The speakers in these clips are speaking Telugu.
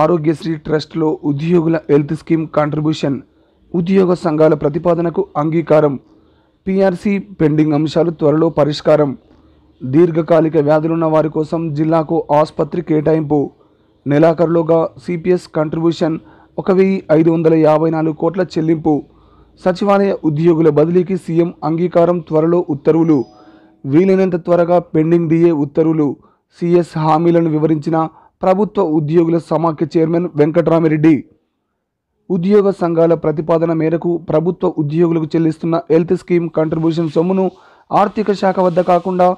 ఆరోగ్యశ్రీ ట్రస్ట్లో ఉద్యోగుల హెల్త్ స్కీమ్ కాంట్రిబ్యూషన్ ఉద్యోగ సంఘాల ప్రతిపాదనకు అంగీకారం పిఆర్సీ పెండింగ్ అంశాలు త్వరలో పరిష్కారం దీర్ఘకాలిక వ్యాధులున్న వారి కోసం జిల్లాకు ఆసుపత్రి కేటాయింపు నెలాఖరులోగా సిపిఎస్ కాంట్రిబ్యూషన్ ఒక వెయ్యి ఐదు వందల యాభై నాలుగు కోట్ల చెల్లింపు సచివాలయ ఉద్యోగుల బదిలీకి సీఎం అంగీకారం త్వరలో ఉత్తర్వులు వీలైనంత త్వరగా పెండింగ్ డిఏ ఉత్తర్వులు సిఎస్ హామీలను వివరించిన ప్రభుత్వ ఉద్యోగుల సమాఖ్య చైర్మన్ వెంకటరామిరెడ్డి ఉద్యోగ సంఘాల ప్రతిపాదన మేరకు ప్రభుత్వ ఉద్యోగులకు చెల్లిస్తున్న హెల్త్ స్కీమ్ కంట్రిబ్యూషన్ సొమ్మును ఆర్థిక శాఖ వద్ద కాకుండా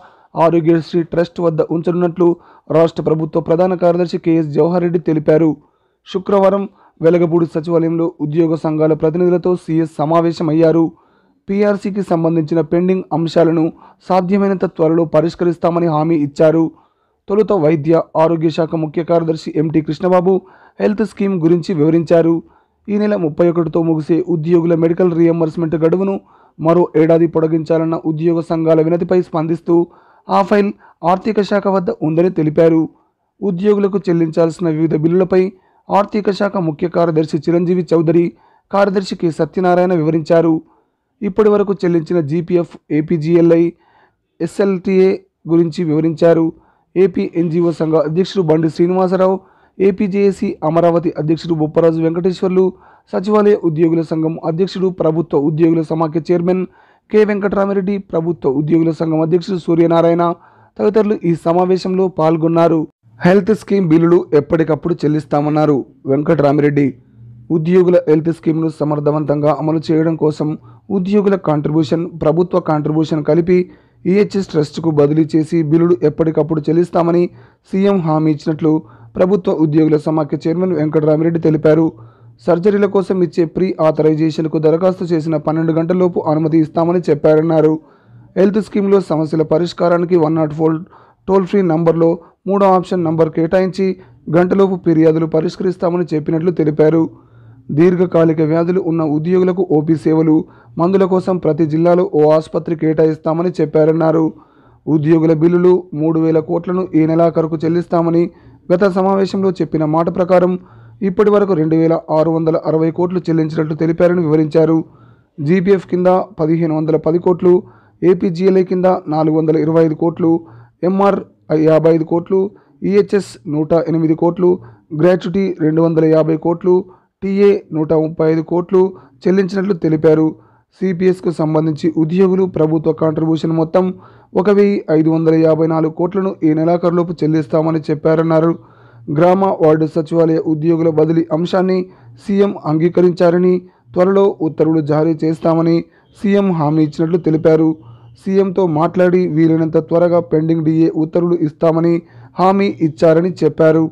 ఆరోగ్యశ్రీ ట్రస్ట్ వద్ద ఉంచనున్నట్లు రాష్ట్ర ప్రభుత్వ ప్రధాన కార్యదర్శి కెఎస్ జవహర్ రెడ్డి తెలిపారు శుక్రవారం వెలగపూడి సచివాలయంలో ఉద్యోగ సంఘాల ప్రతినిధులతో సీఎస్ సమావేశమయ్యారు పీఆర్సీకి సంబంధించిన పెండింగ్ అంశాలను సాధ్యమైనంత త్వరలో పరిష్కరిస్తామని హామీ ఇచ్చారు తొలుత వైద్య ఆరోగ్య శాఖ ముఖ్య కార్యదర్శి ఎంటి కృష్ణబాబు హెల్త్ స్కీమ్ గురించి వివరించారు ఈ నెల ముప్పై ఒకటితో ముగిసే ఉద్యోగుల మెడికల్ రియంబర్స్మెంట్ గడువును మరో ఏడాది పొడిగించాలన్న ఉద్యోగ సంఘాల వినతిపై స్పందిస్తూ ఆ ఫైల్ ఆర్థిక శాఖ వద్ద ఉందని తెలిపారు ఉద్యోగులకు చెల్లించాల్సిన వివిధ బిల్లులపై ఆర్థిక శాఖ ముఖ్య కార్యదర్శి చిరంజీవి చౌదరి కార్యదర్శి కె సత్యనారాయణ వివరించారు ఇప్పటి వరకు చెల్లించిన జీపీఎఫ్ ఏపీజీఎల్ఐ ఎస్ఎల్టీఏ గురించి వివరించారు ఏపీ ఎన్జిఓ సంఘ అధ్యక్షుడు బండి శ్రీనివాసరావు ఏపీజేఏసీ అమరావతి అధ్యక్షుడు బొప్పరాజు వెంకటేశ్వర్లు సచివాలయ ఉద్యోగుల సంఘం అధ్యక్షుడు ప్రభుత్వ ఉద్యోగుల సమాఖ్య చైర్మన్ కె వెంకటరామిరెడ్డి ప్రభుత్వ ఉద్యోగుల సంఘం అధ్యక్షుడు సూర్యనారాయణ తదితరులు ఈ సమావేశంలో పాల్గొన్నారు హెల్త్ స్కీమ్ బిల్లులు ఎప్పటికప్పుడు చెల్లిస్తామన్నారు వెంకటరామిరెడ్డి ఉద్యోగుల హెల్త్ స్కీమ్ను సమర్థవంతంగా అమలు చేయడం కోసం ఉద్యోగుల కాంట్రిబ్యూషన్ ప్రభుత్వ కాంట్రిబ్యూషన్ కలిపి ఈహెచ్ఎస్ e ట్రస్టుకు బదిలీ చేసి బిల్లులు ఎప్పటికప్పుడు చెల్లిస్తామని సీఎం హామీ ఇచ్చినట్లు ప్రభుత్వ ఉద్యోగుల సమాఖ్య చైర్మన్ వెంకటరామిరెడ్డి తెలిపారు సర్జరీల కోసం ఇచ్చే ప్రీ ఆథరైజేషన్కు దరఖాస్తు చేసిన పన్నెండు గంటలలోపు అనుమతి ఇస్తామని చెప్పారన్నారు హెల్త్ స్కీమ్లో సమస్యల పరిష్కారానికి one nought four toll free నంబర్లో మూడో ఆప్షన్ నంబర్ కేటాయించి గంటలోపు ఫిర్యాదులు పరిష్కరిస్తామని చెప్పినట్లు తెలిపారు దీర్ఘకాలిక వ్యాధులు ఉన్న ఉద్యోగులకు ఓపీ సేవలు మందుల కోసం ప్రతి జిల్లాలో ఓ ఆసుపత్రి కేటాయిస్తామని చెప్పారన్నారు ఉద్యోగుల బిల్లులు మూడు వేల కోట్లను ఈ నెలాఖరుకు చెల్లిస్తామని గత సమావేశంలో చెప్పిన మాట ప్రకారం ఇప్పటి వరకు రెండు వేల ఆరు వందల అరవై కోట్లు చెల్లించినట్లు తెలిపారని వివరించారు జీపీఎఫ్ కింద పదిహేను వందల పది కోట్లు ఏపీజీఎల్ఐ కింద నాలుగు వందల ఇరవై ఐదు కోట్లు ఎంఆర్ యాభై ఐదు కోట్లు ఈహెచ్ఎస్ నూట ఎనిమిది కోట్లు గ్రాచ్యుటీ రెండు వందల యాభై కోట్లు టీఏ నూట ముప్పై ఐదు కోట్లు చెల్లించినట్లు తెలిపారు సిపిఎస్కు సంబంధించి ఉద్యోగులు ప్రభుత్వ కాంట్రిబ్యూషన్ మొత్తం ఒక వెయ్యి ఐదు వందల యాభై నాలుగు కోట్లను ఈ నెలాఖరులోపు చెల్లిస్తామని చెప్పారన్నారు గ్రామ వార్డు సచివాలయ ఉద్యోగుల బదిలీ అంశాన్ని సీఎం అంగీకరించారని త్వరలో ఉత్తర్వులు జారీ చేస్తామని సీఎం హామీ ఇచ్చినట్లు తెలిపారు సీఎంతో మాట్లాడి వీలైనంత త్వరగా పెండింగ్ డిఏ ఉత్తర్వులు ఇస్తామని హామీ ఇచ్చారని చెప్పారు